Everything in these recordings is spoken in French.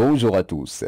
Bonjour à tous.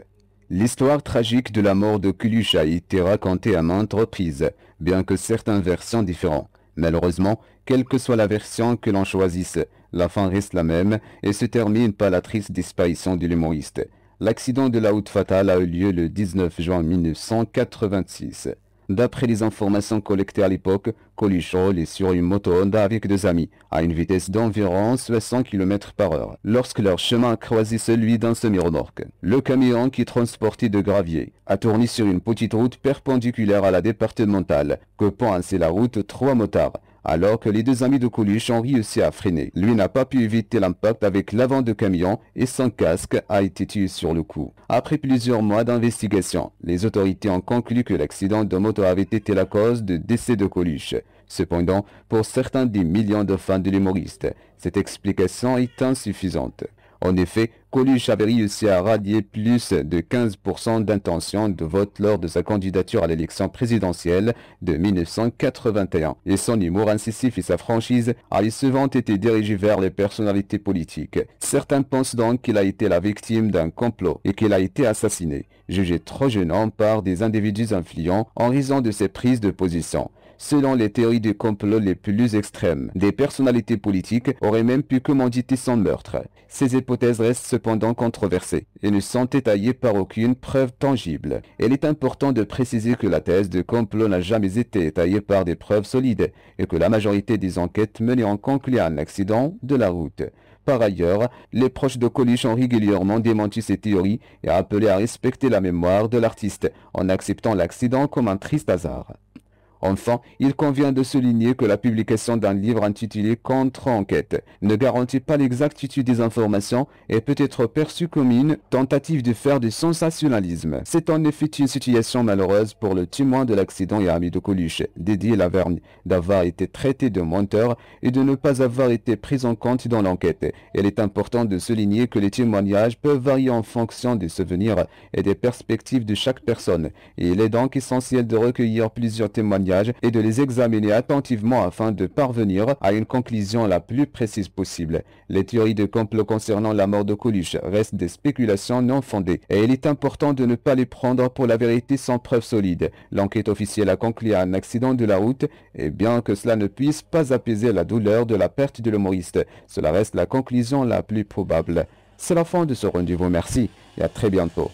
L'histoire tragique de la mort de Kulusha a été racontée à maintes reprises, bien que certaines versions différentes. Malheureusement, quelle que soit la version que l'on choisisse, la fin reste la même et se termine par la triste disparition de l'humoriste. L'accident de la route fatale a eu lieu le 19 juin 1986. D'après les informations collectées à l'époque, Coluche est sur une moto Honda avec deux amis, à une vitesse d'environ 60 km par heure, lorsque leur chemin a croisé celui d'un semi-remorque. Le camion qui transportait de gravier a tourné sur une petite route perpendiculaire à la départementale, que pensait la route trois motards alors que les deux amis de Coluche ont réussi à freiner. Lui n'a pas pu éviter l'impact avec l'avant de camion et son casque a été tué sur le coup. Après plusieurs mois d'investigation, les autorités ont conclu que l'accident de moto avait été la cause de décès de Coluche. Cependant, pour certains des millions de fans de l'humoriste, cette explication est insuffisante. En effet, Coluche avait réussi à rallier plus de 15% d'intention de vote lors de sa candidature à l'élection présidentielle de 1981. Et son humour incisif et sa franchise a souvent été dirigés vers les personnalités politiques. Certains pensent donc qu'il a été la victime d'un complot et qu'il a été assassiné, jugé trop gênant par des individus influents en raison de ses prises de position selon les théories de complot les plus extrêmes. Des personnalités politiques auraient même pu commanditer son meurtre. Ces hypothèses restent cependant controversées et ne sont étayées par aucune preuve tangible. Il est important de préciser que la thèse de complot n'a jamais été étayée par des preuves solides et que la majorité des enquêtes menées ont conclu à un accident de la route. Par ailleurs, les proches de Coluche ont régulièrement démenti ces théories et appelé à respecter la mémoire de l'artiste en acceptant l'accident comme un triste hasard. Enfin, il convient de souligner que la publication d'un livre intitulé Contre-enquête ne garantit pas l'exactitude des informations et peut être perçue comme une tentative de faire du sensationnalisme. C'est en effet une situation malheureuse pour le témoin de l'accident et ami de Coluche, dédié Lavergne, d'avoir été traité de menteur et de ne pas avoir été pris en compte dans l'enquête. Il est important de souligner que les témoignages peuvent varier en fonction des souvenirs et des perspectives de chaque personne. Il est donc essentiel de recueillir plusieurs témoignages et de les examiner attentivement afin de parvenir à une conclusion la plus précise possible. Les théories de complot concernant la mort de Coluche restent des spéculations non fondées et il est important de ne pas les prendre pour la vérité sans preuve solide. L'enquête officielle a conclu à un accident de la route et bien que cela ne puisse pas apaiser la douleur de la perte de l'humoriste, cela reste la conclusion la plus probable. C'est la fin de ce rendez-vous, merci et à très bientôt.